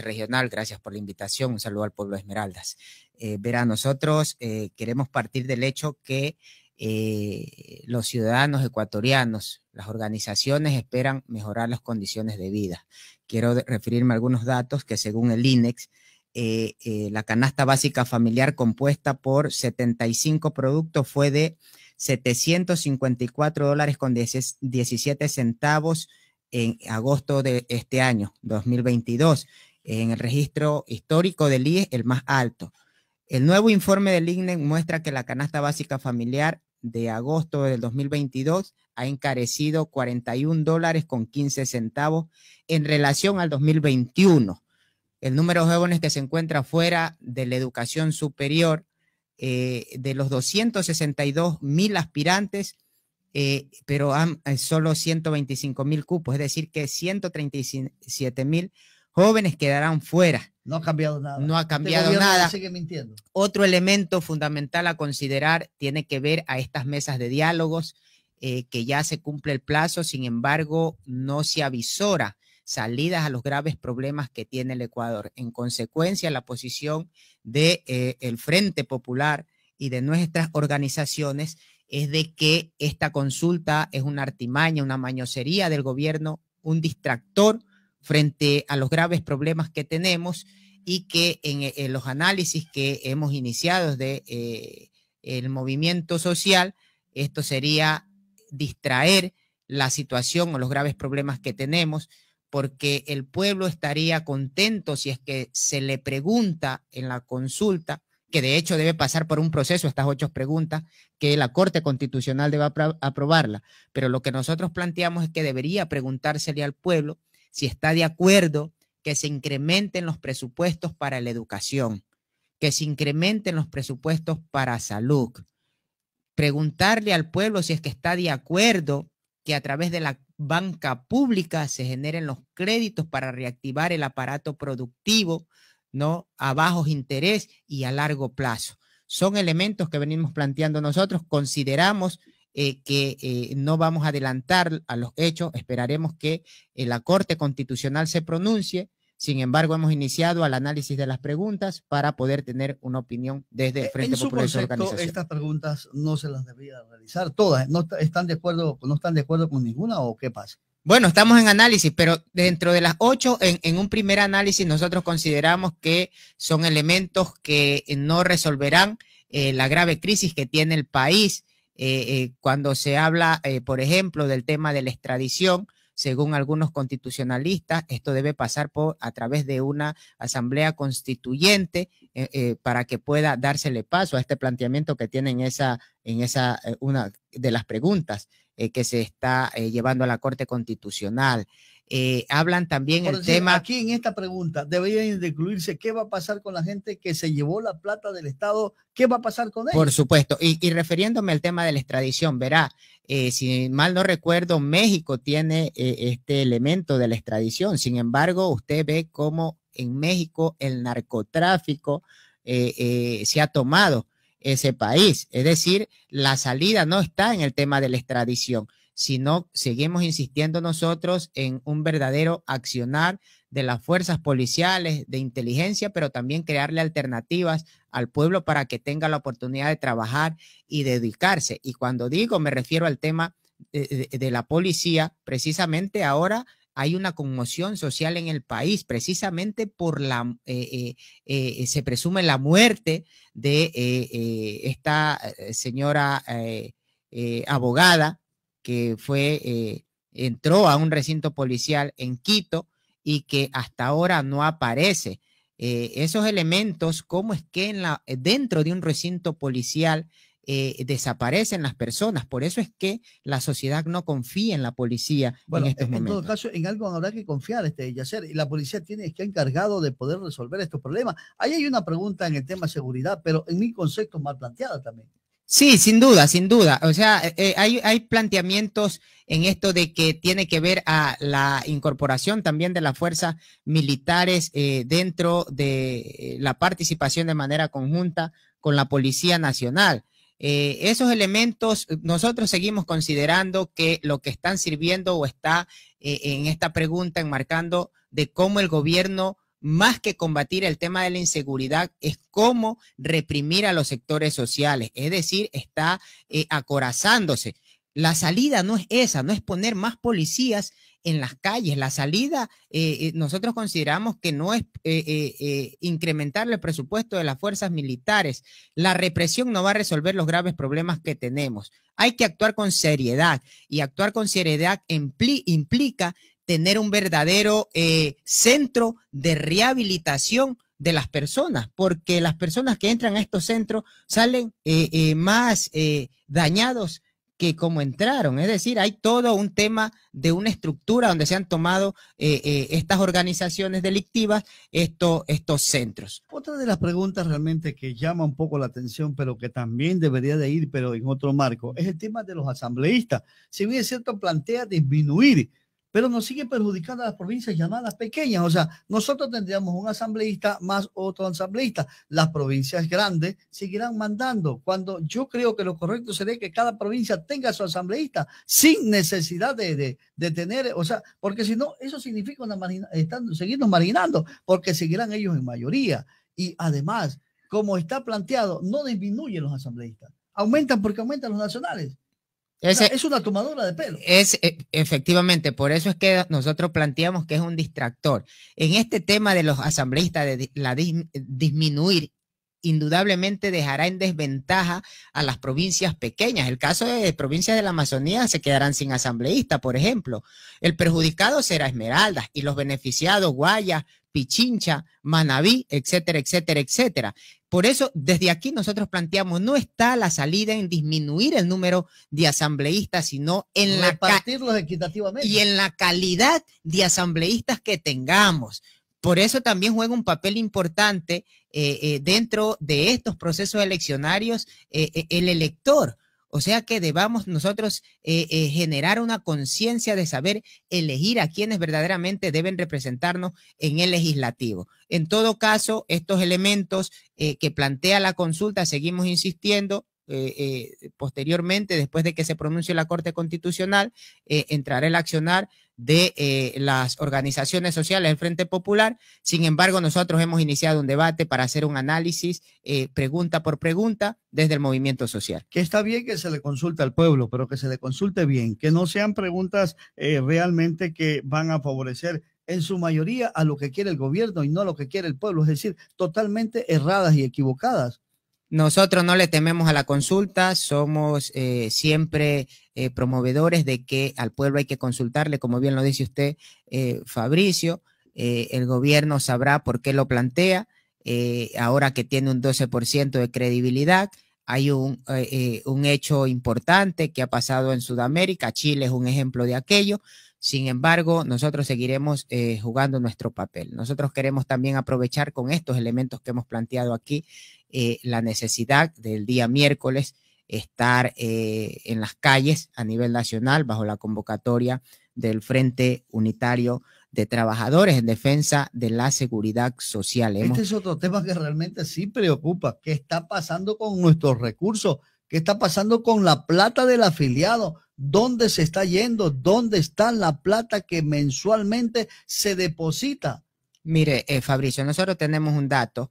Regional, gracias por la invitación. Un saludo al pueblo de Esmeraldas. Eh, verá, nosotros eh, queremos partir del hecho que eh, los ciudadanos ecuatorianos, las organizaciones esperan mejorar las condiciones de vida. Quiero referirme a algunos datos que según el INEX, la canasta básica familiar compuesta por 75 productos fue de 754 dólares con 17 centavos en agosto de este año, 2022 en el registro histórico del IES el más alto. El nuevo informe del INE muestra que la canasta básica familiar de agosto del 2022 ha encarecido 41 dólares con 15 centavos en relación al 2021. El número de jóvenes que se encuentra fuera de la educación superior, eh, de los 262 mil aspirantes, eh, pero eh, solo 125 mil cupos, es decir, que 137 mil jóvenes quedarán fuera. No ha cambiado nada. No ha este cambiado nada. Sigue mintiendo. Otro elemento fundamental a considerar tiene que ver a estas mesas de diálogos, eh, que ya se cumple el plazo, sin embargo, no se avisora salidas a los graves problemas que tiene el Ecuador. En consecuencia, la posición del de, eh, el Frente Popular y de nuestras organizaciones es de que esta consulta es una artimaña, una mañosería del gobierno, un distractor frente a los graves problemas que tenemos y que en, eh, los análisis que hemos iniciado de eh, el movimiento social, esto sería distraer la situación o los graves problemas que tenemos, porque el pueblo estaría contento si es que se le pregunta en la consulta, que de hecho debe pasar por un proceso, estas ocho preguntas, que la Corte Constitucional debe aprobarla. Pero lo que nosotros planteamos es que debería preguntársele al pueblo si está de acuerdo que se incrementen los presupuestos para la educación, que se incrementen los presupuestos para salud. Preguntarle al pueblo si es que está de acuerdo que a través de la banca pública se generen los créditos para reactivar el aparato productivo, ¿no? A bajos interés y a largo plazo. Son elementos que venimos planteando nosotros, consideramos eh, que eh, no vamos a adelantar a los hechos, esperaremos que eh, la Corte Constitucional se pronuncie. Sin embargo, hemos iniciado al análisis de las preguntas para poder tener una opinión desde Frente en su concepto, Estas preguntas no se las debía realizar todas. ¿No están de acuerdo, no están de acuerdo con ninguna o qué pasa? Bueno, estamos en análisis, pero dentro de las ocho, en, un primer análisis, nosotros consideramos que son elementos que no resolverán la grave crisis que tiene el país eh, eh, cuando se habla, eh, por ejemplo, del tema de la extradición, según algunos constitucionalistas, esto debe pasar por a través de una asamblea constituyente para que pueda dársele paso a este planteamiento que tienen esa en esa una de las preguntas que se está llevando a la Corte Constitucional. Eh, hablan también el tema. Aquí en esta pregunta debería incluirse qué va a pasar con la gente que se llevó la plata del Estado, qué va a pasar con ellos. Por supuesto, y, refiriéndome al tema de la extradición, verá, eh, si mal no recuerdo, México tiene eh, este elemento de la extradición. Sin embargo, usted ve cómo en México el narcotráfico se ha tomado ese país. Es decir, la salida no está en el tema de la extradición si no seguimos insistiendo nosotros en un verdadero accionar de las fuerzas policiales, de inteligencia, pero también crearle alternativas al pueblo para que tenga la oportunidad de trabajar y dedicarse. Y cuando digo, me refiero al tema de, la policía, precisamente ahora hay una conmoción social en el país, precisamente por la, eh, eh, eh, se presume la muerte de esta señora abogada que fue, eh, entró a un recinto policial en Quito y que hasta ahora no aparece. Eh, esos elementos, cómo es que en la, eh, dentro de un recinto policial desaparecen las personas. Por eso es que la sociedad no confía en la policía en estos momentos. En todo caso, en algo habrá que confiar, este Yacer, y la policía tiene que encargado de poder resolver estos problemas. Ahí hay una pregunta en el tema seguridad, pero en mi concepto mal planteada también. Sí, sin duda, sin duda. O sea, eh, eh, hay, planteamientos en esto de que tiene que ver a la incorporación también de las fuerzas militares eh, dentro de la participación de manera conjunta con la Policía Nacional. esos elementos, nosotros seguimos considerando que lo que están sirviendo o está en esta pregunta enmarcando de cómo el gobierno más que combatir el tema de la inseguridad, es cómo reprimir a los sectores sociales. Es decir, está eh, acorazándose. La salida no es esa, no es poner más policías en las calles. La salida, eh, eh, nosotros consideramos que no es incrementar el presupuesto de las fuerzas militares. La represión no va a resolver los graves problemas que tenemos. Hay que actuar con seriedad y actuar con seriedad implica tener un verdadero eh, centro de rehabilitación de las personas, porque las personas que entran a estos centros salen eh, eh, más dañados que como entraron. Es decir, hay todo un tema de una estructura donde se han tomado estas organizaciones delictivas, estos centros. Otra de las preguntas realmente que llama un poco la atención, pero que también debería de ir, pero en otro marco, es el tema de los asambleístas. Si bien es cierto, plantea disminuir pero nos sigue perjudicando a las provincias llamadas pequeñas. O sea, nosotros tendríamos un asambleísta más otro asambleísta. Las provincias grandes seguirán mandando, cuando yo creo que lo correcto sería que cada provincia tenga su asambleísta sin necesidad de, de, tener, o sea, porque si no, eso significa están, seguirnos marginando, porque seguirán ellos en mayoría. Y además, como está planteado, no disminuyen los asambleístas, aumentan porque aumentan los nacionales es una tomadura de pelo. Es, e, efectivamente, por eso es que nosotros planteamos que es un distractor. En este tema de los asambleístas, de la disminuir, indudablemente dejará en desventaja a las provincias pequeñas. El caso de provincias de la Amazonía se quedarán sin asambleístas, por ejemplo. El perjudicado será Esmeraldas y los beneficiados Guayas, Pichincha, Manabí, etcétera, etcétera, etcétera. Por eso, desde aquí nosotros planteamos, no está la salida en disminuir el número de asambleístas, sino en la y en la calidad de asambleístas que tengamos. Por eso también juega un papel importante eh, eh, dentro de estos procesos eleccionarios eh, el elector, o sea que debamos nosotros eh, eh, generar una conciencia de saber elegir a quienes verdaderamente deben representarnos en el legislativo. En todo caso, estos elementos eh, que plantea la consulta, seguimos insistiendo, posteriormente, después de que se pronuncie la Corte Constitucional, eh, entrará el accionar de eh, las organizaciones sociales del Frente Popular. Sin embargo, nosotros hemos iniciado un debate para hacer un análisis eh, pregunta por pregunta desde el movimiento social. Que está bien que se le consulte al pueblo, pero que se le consulte bien, que no sean preguntas eh, realmente que van a favorecer en su mayoría a lo que quiere el gobierno y no a lo que quiere el pueblo, es decir, totalmente erradas y equivocadas. Nosotros no le tememos a la consulta, somos eh, siempre eh, promovedores de que al pueblo hay que consultarle, como bien lo dice usted, eh, Fabricio, el gobierno sabrá por qué lo plantea, ahora que tiene un 12% de credibilidad, hay un, hecho importante que ha pasado en Sudamérica, Chile es un ejemplo de aquello, sin embargo, nosotros seguiremos jugando nuestro papel. Nosotros queremos también aprovechar con estos elementos que hemos planteado aquí eh, la necesidad del día miércoles estar eh, en las calles a nivel nacional bajo la convocatoria del Frente Unitario de Trabajadores en Defensa de la Seguridad Social. Este es otro tema que realmente sí preocupa. ¿Qué está pasando con nuestros recursos? ¿Qué está pasando con la plata del afiliado? ¿Dónde se está yendo? ¿Dónde está la plata que mensualmente se deposita? Mire, eh, Fabricio, nosotros tenemos un dato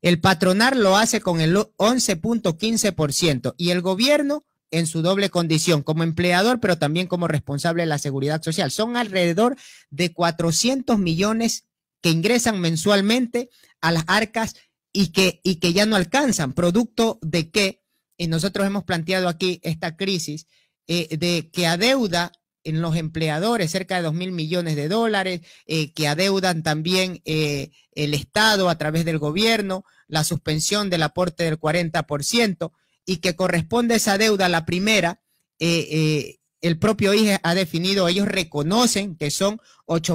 El patronar lo hace con el 11.15% y el gobierno en su doble condición, como empleador, pero también como responsable de la seguridad social. Son alrededor de 400 millones que ingresan mensualmente a las arcas y que, y que ya no alcanzan, producto de que, y nosotros hemos planteado aquí esta crisis, eh, de que a deuda, en los empleadores, cerca de 2 mil millones de dólares, eh, que adeudan también eh, el Estado a través del gobierno, la suspensión del aporte del 40% y que corresponde esa deuda a la primera. Eh, el propio IGE ha definido, ellos reconocen que son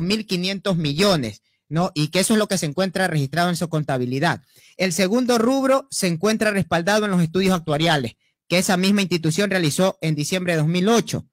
mil 8.500 millones, ¿no? Y que eso es lo que se encuentra registrado en su contabilidad. El segundo rubro se encuentra respaldado en los estudios actuariales que esa misma institución realizó en diciembre de 2008.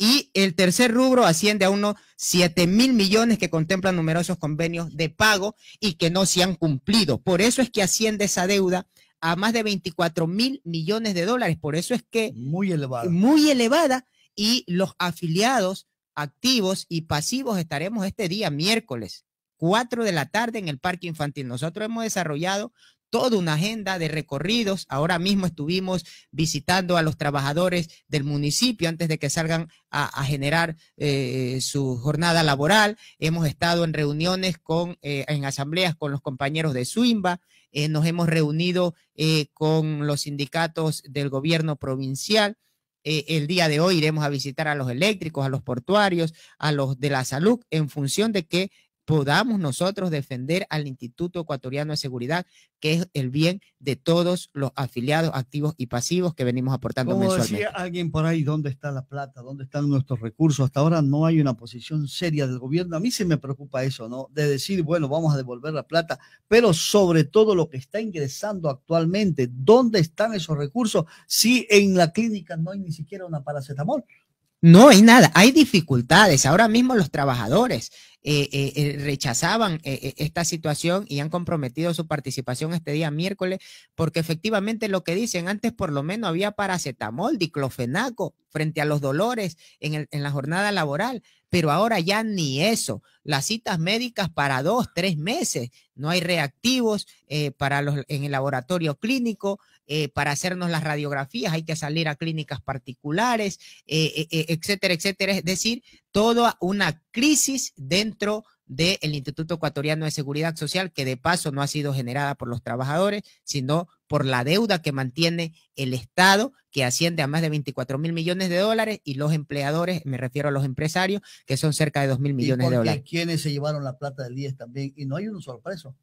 Y el tercer rubro asciende a unos 7 mil millones que contemplan numerosos convenios de pago y que no se han cumplido. Por eso es que asciende esa deuda a más de 24 mil millones de dólares. Por eso es que... Muy elevada. Muy elevada. Y los afiliados activos y pasivos estaremos este día, miércoles, 4 de la tarde, en el Parque Infantil. Nosotros hemos desarrollado toda una agenda de recorridos. Ahora mismo estuvimos visitando a los trabajadores del municipio antes de que salgan a, generar eh, su jornada laboral. Hemos estado en reuniones con, eh, en asambleas con los compañeros de Suimba. Eh, nos hemos reunido con los sindicatos del gobierno provincial. el día de hoy iremos a visitar a los eléctricos, a los portuarios, a los de la salud, en función de que podamos nosotros defender al Instituto Ecuatoriano de Seguridad, que es el bien de todos los afiliados activos y pasivos que venimos aportando Como oh, Decía alguien por ahí, ¿dónde está la plata? ¿Dónde están nuestros recursos? Hasta ahora no hay una posición seria del gobierno. A mí se me preocupa eso, ¿no? De decir, bueno, vamos a devolver la plata, pero sobre todo lo que está ingresando actualmente, ¿dónde están esos recursos? Si en la clínica no hay ni siquiera una paracetamol. No hay nada, hay dificultades. Ahora mismo los trabajadores eh, eh, eh, rechazaban esta situación y han comprometido su participación este día miércoles, porque efectivamente lo que dicen, antes por lo menos había paracetamol, diclofenaco frente a los dolores en, en la jornada laboral, pero ahora ya ni eso. Las citas médicas para dos, tres meses, no hay reactivos para los, en el laboratorio clínico, eh, para hacernos las radiografías, hay que salir a clínicas particulares, eh, eh, etcétera, etcétera. Es decir, toda una crisis dentro del Instituto Ecuatoriano de Seguridad Social, que de paso no ha sido generada por los trabajadores, sino por la deuda que mantiene el Estado, que asciende a más de 24 mil millones de dólares, y los empleadores, me refiero a los empresarios, que son cerca de 2 mil millones de dólares. quienes se llevaron la plata del 10 también, y no hay un solo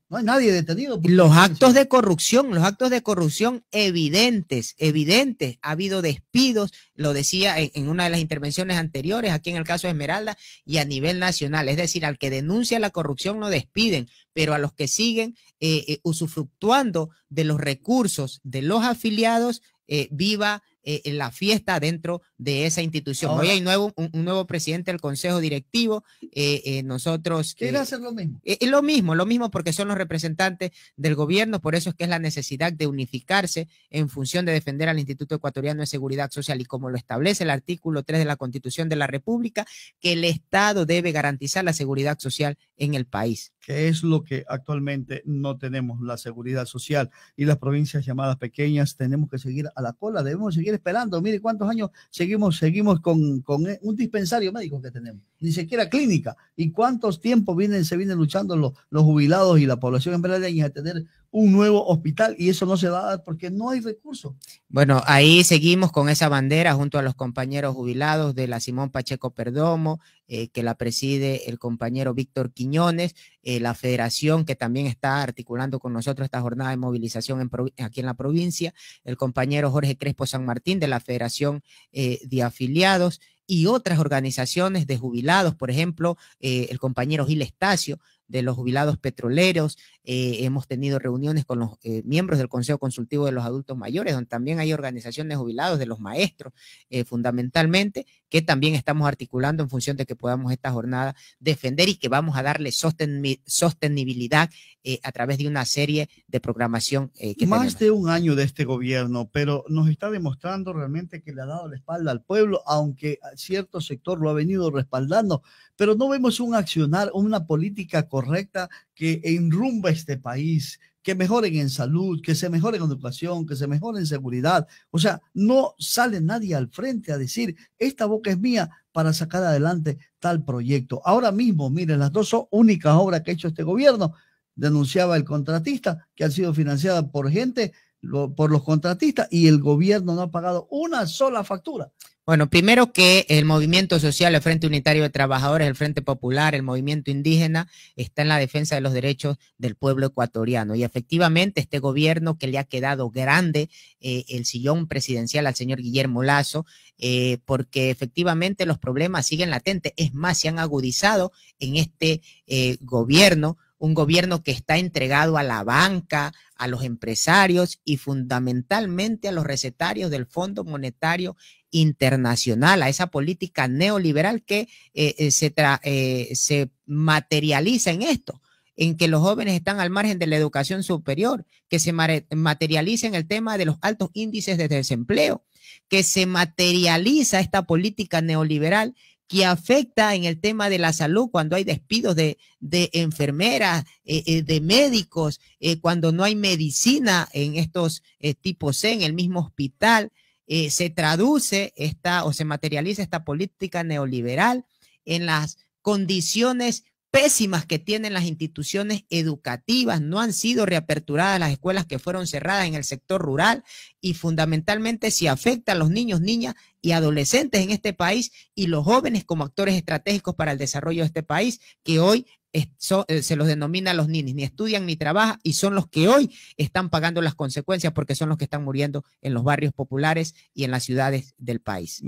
no hay nadie detenido. Los actos de corrupción, los actos de corrupción evidentes, evidentes. Ha habido despidos, lo decía en, una de las intervenciones anteriores, aquí en el caso de Esmeralda, y a nivel nacional. Es decir, al que denuncia la corrupción lo despiden, pero a los que siguen eh, eh, usufructuando de los recursos de los afiliados, eh, viva eh, la fiesta dentro de esa institución. Hoy hay nuevo, un, nuevo presidente del consejo directivo. Eh, eh, nosotros. Quiere hacer lo mismo. lo mismo, lo mismo porque son los representantes del gobierno. Por eso es que es la necesidad de unificarse en función de defender al Instituto Ecuatoriano de Seguridad Social y como lo establece el artículo 3 de la Constitución de la República, que el Estado debe garantizar la seguridad social en el país. qué es lo que actualmente no tenemos, la seguridad social. Y las provincias llamadas pequeñas tenemos que seguir a la cola, debemos seguir esperando. Mire cuántos años seguimos, seguimos con, eh, un dispensario médico que tenemos, ni siquiera clínica. Y cuántos tiempos vienen, se vienen luchando los, jubilados y la población en a tener un nuevo hospital y eso no se va a dar porque no hay recursos. Bueno, ahí seguimos con esa bandera junto a los compañeros jubilados de la Simón Pacheco Perdomo, eh, que la preside el compañero Víctor Quiñones, eh, la federación que también está articulando con nosotros esta jornada de movilización aquí en la provincia, el compañero Jorge Crespo San Martín de la Federación eh, de Afiliados y otras organizaciones de jubilados, por ejemplo, el compañero Gil Estacio, de los jubilados petroleros, eh, hemos tenido reuniones con los eh, miembros del Consejo Consultivo de los Adultos Mayores, donde también hay organizaciones de jubilados, de los maestros, eh, fundamentalmente, que también estamos articulando en función de que podamos esta jornada defender y que vamos a darle sostenibilidad a través de una serie de programación. que Más de un año de este gobierno, pero nos está demostrando realmente que le ha dado la espalda al pueblo, aunque ah, cierto sector lo ha venido respaldando, pero no vemos un accionar, una política correcta que enrumba este país, que mejoren en salud, que se mejoren en educación, que se mejoren en seguridad. O sea, no sale nadie al frente a decir, esta boca es mía para sacar adelante tal proyecto. Ahora mismo, miren, las dos únicas obras que ha hecho este gobierno, denunciaba el contratista, que ha sido financiadas por gente por los contratistas y el gobierno no ha pagado una sola factura. Bueno, primero que el movimiento social, el Frente Unitario de Trabajadores, el Frente Popular, el movimiento indígena, está en la defensa de los derechos del pueblo ecuatoriano. Y efectivamente, este gobierno que le ha quedado grande eh, el sillón presidencial al señor Guillermo Lazo, eh, porque efectivamente los problemas siguen latentes. Es más, se han agudizado en este eh, gobierno un gobierno que está entregado a la banca, a los empresarios y fundamentalmente a los recetarios del Fondo Monetario Internacional, a esa política neoliberal que eh, eh, se, eh, se materializa en esto en que los jóvenes están al margen de la educación superior, que se materializa en el tema de los altos índices de desempleo, que se materializa esta política neoliberal que afecta en el tema de la salud, cuando hay despidos de, enfermeras, eh, eh, de médicos, eh, cuando no hay medicina en estos tipos C, en el mismo hospital, se traduce esta o se materializa esta política neoliberal en las condiciones pésimas que tienen las instituciones educativas. No han sido reaperturadas las escuelas que fueron cerradas en el sector rural y fundamentalmente si afecta a los niños, niñas y adolescentes en este país y los jóvenes como actores estratégicos para el desarrollo de este país que hoy eh, se los denomina los ninis, ni estudian ni trabajan y son los que hoy están pagando las consecuencias porque son los que están muriendo en los barrios populares y en las ciudades del país.